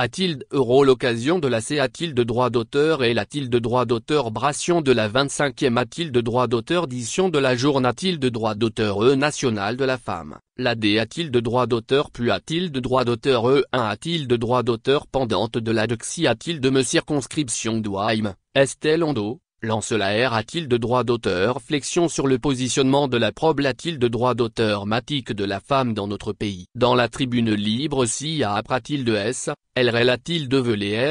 A t de euro l'occasion de la C a t il de droit d'auteur et la de droit d'auteur bration de la 25e a a-t-il de droit d'auteur dition de la journée il de droit d'auteur E national de la femme, la D a t il de droit d'auteur plus a-t-il de droit d'auteur E1 a-t-il de droit d'auteur pendante de la a-t-il de me circonscription Est-elle Estelle Ondo, R. a-t-il de droit d'auteur Flexion sur le positionnement de la probe a-t-il de droit d'auteur Matique de la femme dans notre pays Dans la tribune libre si a t-il de S, elle a-t-il de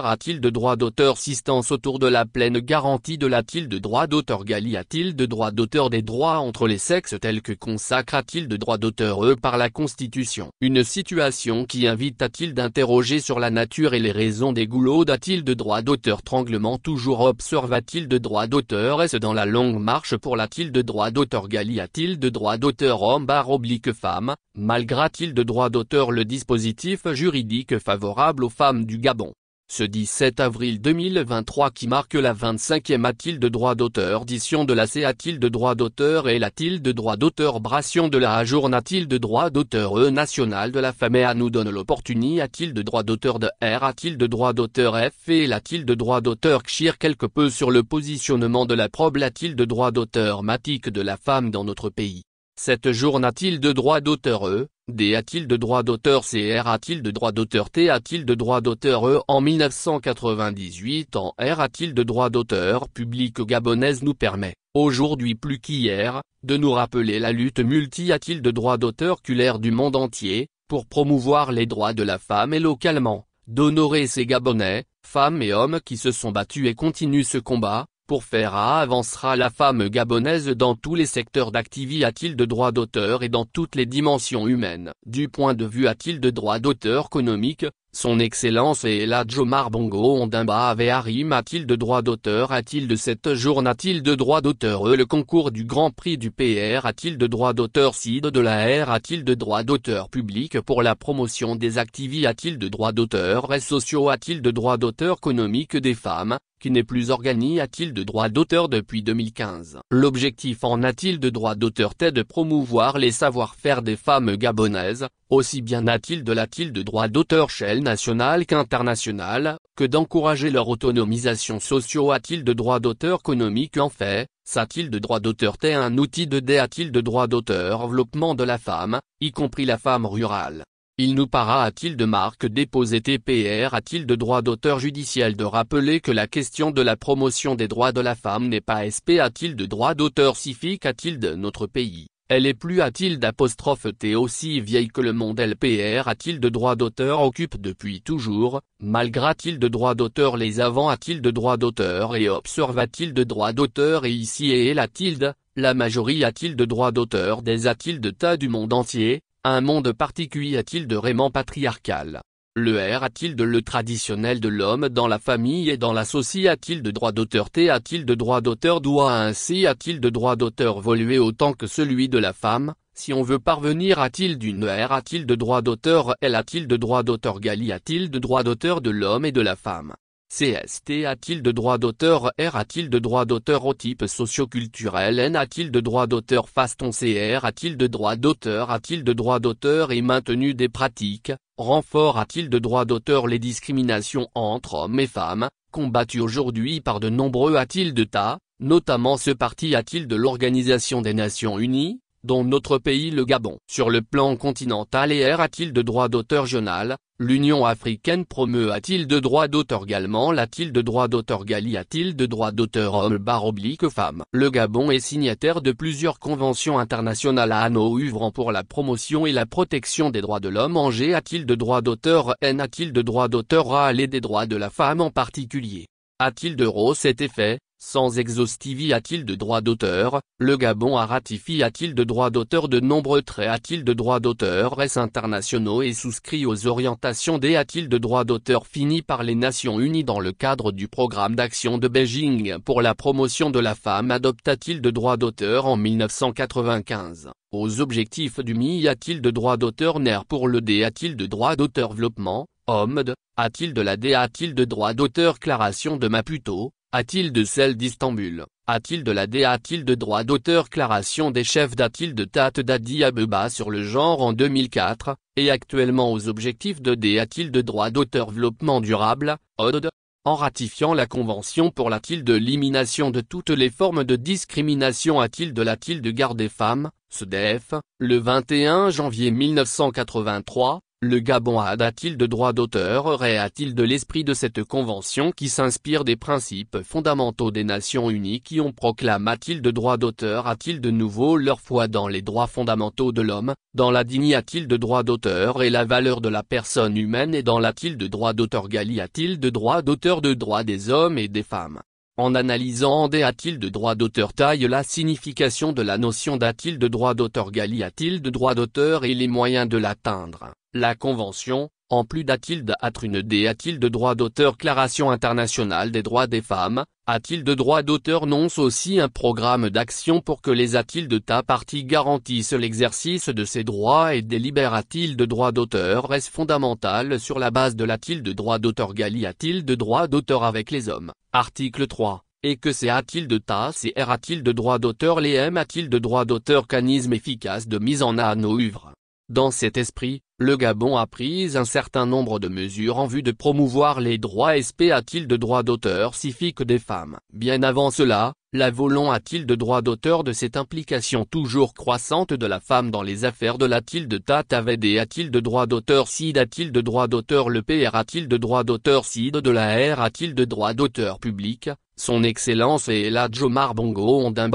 R. a-t-il de droit d'auteur Sistance autour de la pleine garantie de l'a-t-il de droit d'auteur Gali a-t-il de droit d'auteur des droits entre les sexes tels que consacre a-t-il de droit d'auteur E. par la Constitution Une situation qui invite a-t-il d'interroger sur la nature et les raisons des goulots a-t-il de droit d'auteur Tranglement toujours observa t il de droit droit d'auteur est-ce dans la longue marche pour la de droit d'auteur a-t-il de droit d'auteur homme barre oblique femme, malgré de droit d'auteur le dispositif juridique favorable aux femmes du Gabon. Ce 17 avril 2023 qui marque la 25e de droit d'auteur édition de la C a-t-il de droit d'auteur et la de droit d'auteur Bration de la a-t-il de droit d'auteur E national de la femme à nous donne l'opportunité de droit d'auteur de R a-t-il de droit d'auteur F et la de droit d'auteur chire quelque peu sur le positionnement de la probe la de droit d'auteur matique de la femme dans notre pays. Cette journée a t il de droit d'auteur E, D a-t-il de droit d'auteur R a-t-il de droit d'auteur T a-t-il de droit d'auteur E en 1998 en R a-t-il de droit d'auteur public gabonaise nous permet, aujourd'hui plus qu'hier, de nous rappeler la lutte multi a-t-il de droit d'auteur culaire du monde entier, pour promouvoir les droits de la femme et localement, d'honorer ces Gabonais, femmes et hommes qui se sont battus et continuent ce combat, pour faire avancera la femme gabonaise dans tous les secteurs d'activité a-t-il de droit d'auteur et dans toutes les dimensions humaines. Du point de vue a-t-il de droit d'auteur économique, son excellence et la Jomar Bongo Ondimba avait Harim a-t-il de droit d'auteur a-t-il de cette journée a t il de droit d'auteur le concours du Grand Prix du PR a-t-il de droit d'auteur Sid de la R a-t-il de droit d'auteur public pour la promotion des activités a-t-il de droit d'auteur et sociaux a-t-il de droit d'auteur économique des femmes, qui n'est plus organisé a-t-il de droit d'auteur depuis 2015. L'objectif en a-t-il de droit d'auteur est de promouvoir les savoir-faire des femmes gabonaises, aussi bien a-t-il de l'a-t-il de droit d'auteur chez nationale qu'international, que d'encourager leur autonomisation socio a-t-il de droit d'auteur économique en fait, s'a-t-il de droit d'auteur t'est un outil de dé a-t-il de droit d'auteur développement de la femme, y compris la femme rurale il nous para a-t-il de marque déposée TPR a-t-il de droit d'auteur judiciaire de rappeler que la question de la promotion des droits de la femme n'est pas SP a-t-il de droit d'auteur civique a-t-il de notre pays elle est plus a-t-il d'apostrophe T aussi vieille que le monde LPR a-t-il de droit d'auteur occupe depuis toujours, malgré t il de droit d'auteur les avant a-t-il de droit d'auteur et observa-t-il de droit d'auteur et ici et la tilde, la majorité a-t-il de droit d'auteur des a-t-il de tas du monde entier, un monde particulier a-t-il de raiment patriarcal Le R a-t-il de le traditionnel de l'homme dans la famille et dans la A-t-il de droit d'auteur T a-t-il de droit d'auteur Doit ainsi a-t-il de droit d'auteur voluer autant que celui de la femme Si on veut parvenir a-t-il d'une R a-t-il de droit d'auteur elle a-t-il de droit d'auteur Gali a-t-il de droit d'auteur de l'homme et de la femme CST a-t-il de droit d'auteur R a-t-il de droit d'auteur au type socioculturel N a-t-il de droit d'auteur Faston CR a-t-il de droit d'auteur a-t-il de droit d'auteur et maintenu des pratiques Renfort a-t-il de droit d'auteur les discriminations entre hommes et femmes, combattues aujourd'hui par de nombreux a-t-il de tas, notamment ce parti a-t-il de l'Organisation des Nations Unies dont notre pays le Gabon. Sur le plan continental et a-t-il de droits d'auteur journal, l'Union africaine promeut a-t-il de droits d'auteur galement l'a-t-il de droits d'auteur gali a-t-il de droits d'auteur homme barre oblique femme. Le Gabon est signataire de plusieurs conventions internationales à Hano œuvrant pour la promotion et la protection des droits de l'homme en G a-t-il de droits d'auteur N a-t-il de droits d'auteur à et des droits de la femme en particulier. A-t-il de rose cet effet sans y a-t-il de droit d'auteur, le Gabon a ratifié a-t-il de droit d'auteur de nombreux traits a-t-il de droit d'auteur S internationaux et souscrit aux orientations des a-t-il de droit d'auteur fini par les Nations Unies dans le cadre du programme d'action de Beijing pour la promotion de la femme adopta-t-il de droit d'auteur en 1995. Aux objectifs du MI a-t-il de droit d'auteur NER pour le D a-t-il de droit d'auteur développement, de. a-t-il de la D a-t-il de droit d'auteur claration de Maputo, a-t-il de celle d'Istanbul A-t-il de la D A-t-il de droit d'auteur Claration des chefs d'A-t-il de Tate d'Adi Abeba sur le genre en 2004, et actuellement aux objectifs de D A-t-il de droit d'auteur Développement durable, ODD, en ratifiant la Convention pour l'A-t-il de l'élimination de toutes les formes de discrimination A-t-il de la t de garde des femmes, SDF, le 21 janvier 1983, le Gabon a-t-il de droit d'auteur t il de l'esprit de cette convention qui s'inspire des principes fondamentaux des Nations Unies qui ont proclamé a t il de droit d'auteur A-t-il de nouveau leur foi dans les droits fondamentaux de l'homme, dans la dignité a-t-il de droit d'auteur et la valeur de la personne humaine et dans l'a-t-il de droit d'auteur Gali a-t-il de droit d'auteur de droit des hommes et des femmes en analysant des a-t-il de droit d'auteur taille la signification de la notion da de droit d'auteur Gali a-t-il de droit d'auteur et les moyens de l'atteindre. La Convention, en plus da t une des a-t-il de droit d'auteur Claration internationale des droits des femmes, a-t-il de droit d'auteur nonce aussi un programme d'action pour que les a il de ta partie garantissent l'exercice de ces droits et délibère t il de droit d'auteur reste fondamental sur la base de la t de droit d'auteur Gali a-t-il de droit d'auteur avec les hommes Article 3. Et que c'est a-t-il de tasse et R a-t-il de droit d'auteur les M a-t-il de droit d'auteur canisme efficace de mise en œuvre. Dans cet esprit, le Gabon a pris un certain nombre de mesures en vue de promouvoir les droits SP a-t-il de droit d'auteur civique des femmes. Bien avant cela, la volon a-t-il de droit d'auteur de cette implication toujours croissante de la femme dans les affaires de la tilde il de a-t-il de droit d'auteur SID a-t-il de droit d'auteur Le PR a-t-il de droit d'auteur SID de la R a-t-il de droit d'auteur public son Excellence et JoMar Bongo ont un de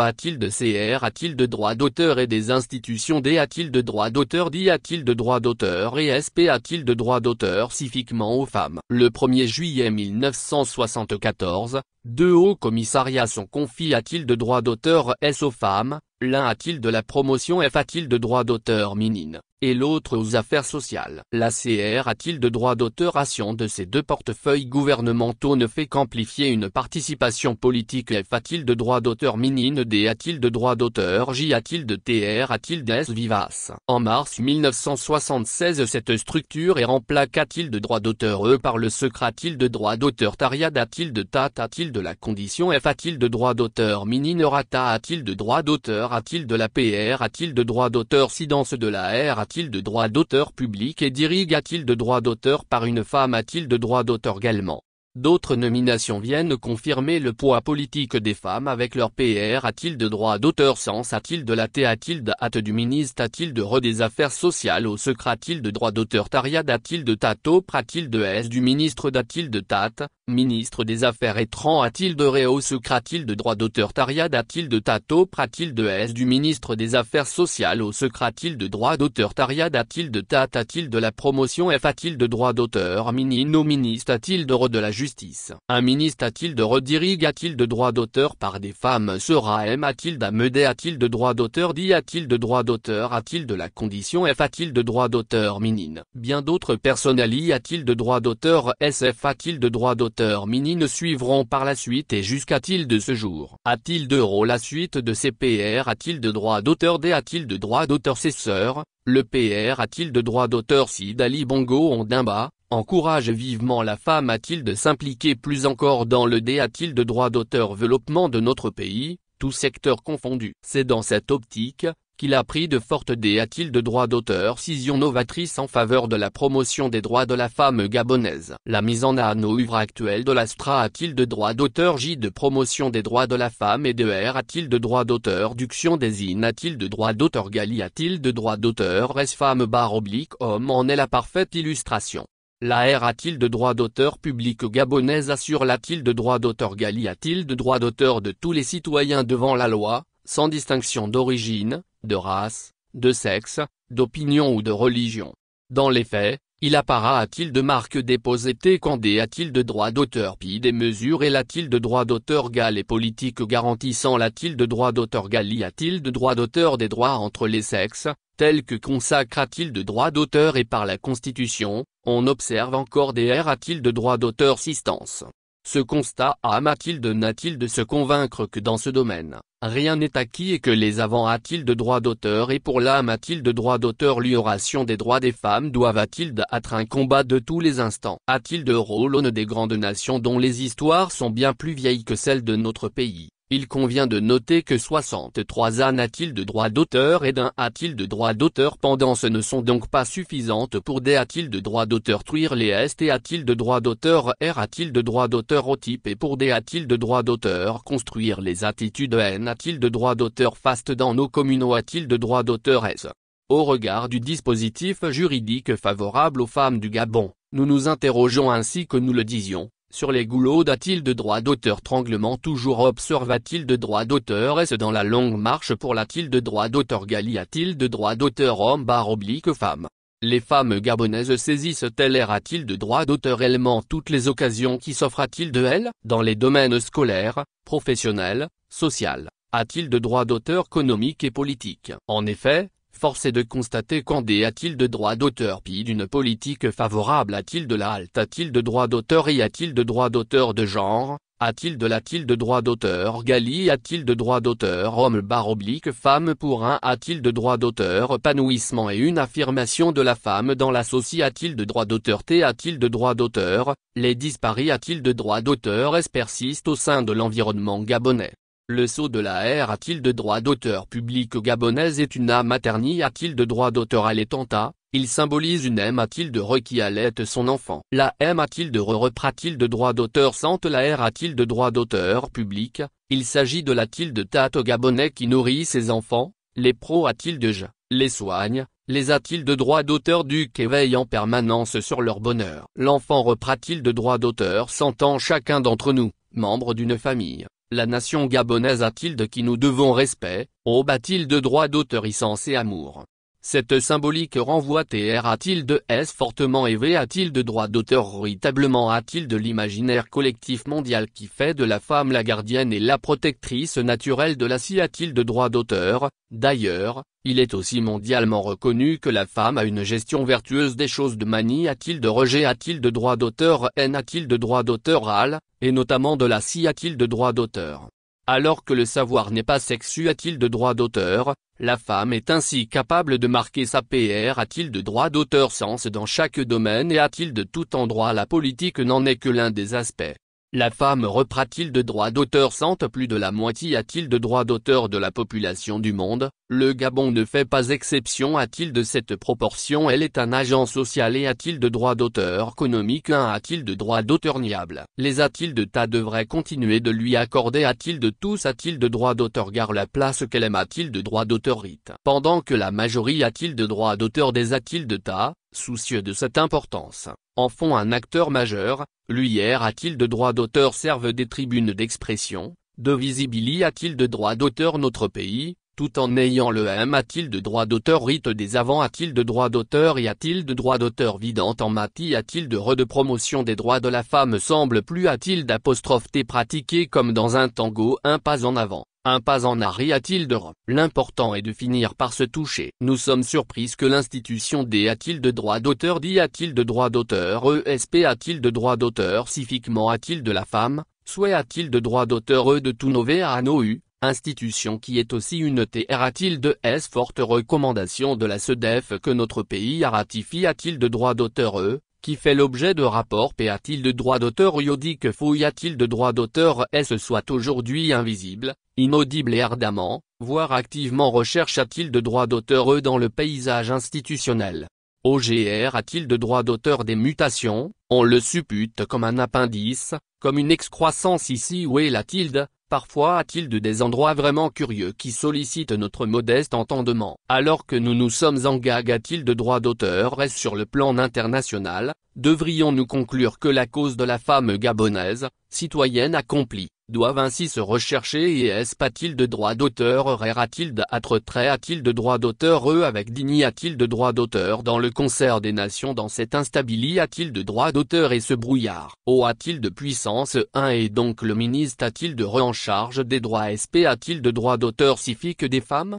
CR a-t-il de droit d'auteur et des institutions D a-t-il de droit d'auteur D. a-t-il de droit d'auteur et SP a-t-il de droit d'auteur civiquement aux femmes. Le 1er juillet 1974, deux hauts commissariats sont confiés a-t-il de droit d'auteur S aux femmes, l'un a-t-il de la promotion F a-t-il de droit d'auteur minine, et l'autre aux affaires sociales. La CR a-t-il de droit Action de ces deux portefeuilles gouvernementaux ne fait qu'amplifier une participation politique F a-t-il de droit d'auteur minine D a-t-il de droit d'auteur J a-t-il de TR a-t-il des S vivace En mars 1976 cette structure est remplacée a-t-il de droit d'auteur E par le secret a-t-il de droit d'auteur Tariad a-t-il de TAT a-t-il de la condition F a-t-il de droit d'auteur minine rata a-t-il de droit d'auteur a-t-il de la PR a-t-il de droit d'auteur Sidence de la R a-t-il a-t-il de droit d'auteur public et dirige A-t-il de droit d'auteur par une femme A-t-il de droit d'auteur également D'autres nominations viennent confirmer le poids politique des femmes avec leur PR a-t-il de droit d'auteur sens a-t-il de la thé a-t-il de hâte du ministre a-t-il de re des affaires sociales au secret a-t-il de droit d'auteur taria a-t-il de tato t il de s du ministre d'a-t-il de tate Ministre des Affaires étrangères a-t-il de Réo secra il de droit d'auteur Tariad a-t-il de Tato Prat-il de S du ministre des Affaires sociales au secratil il de droit d'auteur Tariad a-t-il de Tat a-t-il de la promotion F a-t-il de droit d'auteur Mini au ministre a-t-il de re de la justice Un ministre a-t-il de redirigue a-t-il de droit d'auteur par des femmes Sera M a-t-il d'amedé a-t-il de droit d'auteur Dit a-t-il de droit d'auteur a-t-il de la condition F a-t-il de droit d'auteur Minine Bien d'autres personnes a-t-il de droit d'auteur SF a-t-il de droit d'auteur mini ne suivront par la suite et jusqu'à-t-il de ce jour. A-t-il rôle la suite de ces PR A-t-il de droit d'auteur D A-t-il de droit d'auteur Cesseur Le PR a-t-il de droit d'auteur Si Dali Bongo Dimba encourage vivement la femme a-t-il de s'impliquer plus encore dans le D a-t-il de droit d'auteur développement de notre pays tout secteur confondu. C'est dans cette optique, qu'il a pris de fortes t il de droits d'auteur Scission novatrice en faveur de la promotion des droits de la femme gabonaise. La mise en au œuvre actuelle de l'Astra a-t-il de droits d'auteur J de promotion des droits de la femme et de R a-t-il de droits d'auteur Duction a-t-il de droits d'auteur Gali a-t-il de droits d'auteur S femme barre oblique homme en est la parfaite illustration. La R a-t-il de droit d'auteur public gabonaise assure la-t-il de droit d'auteur Gali a-t-il de droit d'auteur de tous les citoyens devant la loi, sans distinction d'origine, de race, de sexe, d'opinion ou de religion. Dans les faits, il apparaît il de marque déposée et a-t-il de droit d'auteur Pi des mesures et l'a-t-il de droit d'auteur Gal et politique garantissant l'a-t-il de droit d'auteur Gal y a-t-il de droit d'auteur des droits entre les sexes, tels que consacra t il de droit d'auteur et par la Constitution, on observe encore des R a-t-il de droit d'auteur sistance. Ce constat a-t-il de n'a-t-il de se convaincre que dans ce domaine, Rien n'est acquis et que les avant a-t-il de droit d'auteur et pour l'âme a-t-il de droit d'auteur l'uration des droits des femmes doivent a-t-il d'être un combat de tous les instants A-t-il de rôle des grandes nations dont les histoires sont bien plus vieilles que celles de notre pays il convient de noter que 63 A t il de droit d'auteur et d'un A-t-il de droit d'auteur pendant ce ne sont donc pas suffisantes pour des A-t-il de droit d'auteur truire les est et A-t-il de droit d'auteur R A-t-il de droit d'auteur au type et pour des A-t-il de droit d'auteur construire les attitudes N A-t-il de droit d'auteur faste dans nos communaux A-t-il de droit d'auteur S. Au regard du dispositif juridique favorable aux femmes du Gabon, nous nous interrogeons ainsi que nous le disions, sur les goulots d'a-t-il de droit d'auteur Tranglement toujours observa-t-il de droit d'auteur Est-ce dans la longue marche pour l'a-t-il de droit d'auteur Gali a-t-il de droit d'auteur Homme barre oblique femme Les femmes gabonaises saisissent-elles a-t-il de droit d'auteur Elles toutes les occasions qui s'offrent t il de elles Dans les domaines scolaires, professionnels, sociaux, a-t-il de droit d'auteur économique et politique En effet, force est de constater qu'en D a-t-il de droit d'auteur puis d'une politique favorable a-t-il de la halte a-t-il de droit d'auteur y a-t-il de droit d'auteur de genre a-t-il de l'a-t-il de droit d'auteur Gali a-t-il de droit d'auteur Homme barre oblique femme pour un a-t-il de droit d'auteur Panouissement et une affirmation de la femme dans l'associé a-t-il de droit d'auteur T a-t-il de droit d'auteur Les disparis a-t-il de droit d'auteur S persiste au sein de l'environnement gabonais le sceau de la R a-t-il de droit d'auteur public gabonaise est une âme maternie a-t-il de droit d'auteur à a il symbolise une M a-t-il de re qui allait son enfant. La M a-t-il de re repra-t-il de droit d'auteur sente la R a-t-il de droit d'auteur public, il s'agit de la tilde tate gabonais qui nourrit ses enfants, les pros a-t-il de je, les soigne, les a-t-il de droit d'auteur du veille en permanence sur leur bonheur. L'enfant repra-t-il de droit d'auteur sentant chacun d'entre nous, membre d'une famille. La nation gabonaise a-t-il de qui nous devons respect, aube a-t-il de droit d'auteur et amour Cette symbolique renvoie TR a-t-il de S fortement élevé a-t-il de droit d'auteur véritablement a-t-il de l'imaginaire collectif mondial qui fait de la femme la gardienne et la protectrice naturelle de la scie a-t-il de droit d'auteur D'ailleurs, il est aussi mondialement reconnu que la femme a une gestion vertueuse des choses de manie a-t-il de rejet a-t-il de droit d'auteur n a-t-il de droit d'auteur al et notamment de la si a-t-il de droit d'auteur. Alors que le savoir n'est pas sexu a-t-il de droit d'auteur, la femme est ainsi capable de marquer sa PR a-t-il de droit d'auteur sens dans chaque domaine et a-t-il de tout endroit la politique n'en est que l'un des aspects. La femme repra-t-il de droits d'auteur Sente plus de la moitié a-t-il de droits d'auteur de la population du monde Le Gabon ne fait pas exception a-t-il de cette proportion Elle est un agent social et a-t-il de droits d'auteur économique Un a-t-il de droits d'auteur niable Les a-t-il de tas devraient continuer de lui accorder a-t-il de tous a-t-il de droits d'auteur Gare la place qu'elle aime a-t-il de droits d'auteur rite Pendant que la majorité a-t-il de droits d'auteur des a-t-il de tas, soucieux de cette importance en font un acteur majeur, l'UIR a-t-il de droit d'auteur serve des tribunes d'expression, de visibilité a-t-il de droit d'auteur notre pays, tout en ayant le M a-t-il de droit d'auteur rite des avant a-t-il de droit d'auteur et a-t-il de droit d'auteur vidante en mati a-t-il de re de promotion des droits de la femme semble plus a-t-il d'apostrophe t pratiqué comme dans un tango un pas en avant. Un pas en arrière-t-il re L'important est de finir par se toucher. Nous sommes surpris que l'institution D a-t-il de droit d'auteur dit a-t-il de droit d'auteur ESP a-t-il de droit d'auteur sifiquement a-t-il de la femme, soit a-t-il de droit d'auteur E de tout nové à nos institution qui est aussi une TR a-t-il de S forte recommandation de la SEDEF que notre pays a ratifié a-t-il de droit d'auteur E, qui fait l'objet de rapports P a-t-il de droit d'auteur iodique fouille a-t-il de droit d'auteur S soit aujourd'hui invisible, inaudible et ardemment, voire activement recherche a-t-il de droit d'auteur eux dans le paysage institutionnel. OGR a-t-il de droit d'auteur des mutations, on le suppute comme un appendice, comme une excroissance ici où est la tilde, Parfois a-t-il des endroits vraiment curieux qui sollicitent notre modeste entendement. Alors que nous nous sommes en gag a-t-il de droits d'auteur est sur le plan international, devrions-nous conclure que la cause de la femme gabonaise, citoyenne accomplie, Doivent ainsi se rechercher et est a a-t-il de droit d'auteur rera a-t-il d'être trait a-t-il de droit d'auteur eux avec digne a-t-il de droit d'auteur dans le concert des nations dans cette instabilité a-t-il de droit d'auteur et ce brouillard O a-t-il de puissance 1 et donc le ministre a-t-il de re en charge des droits SP a-t-il de droit d'auteur que des femmes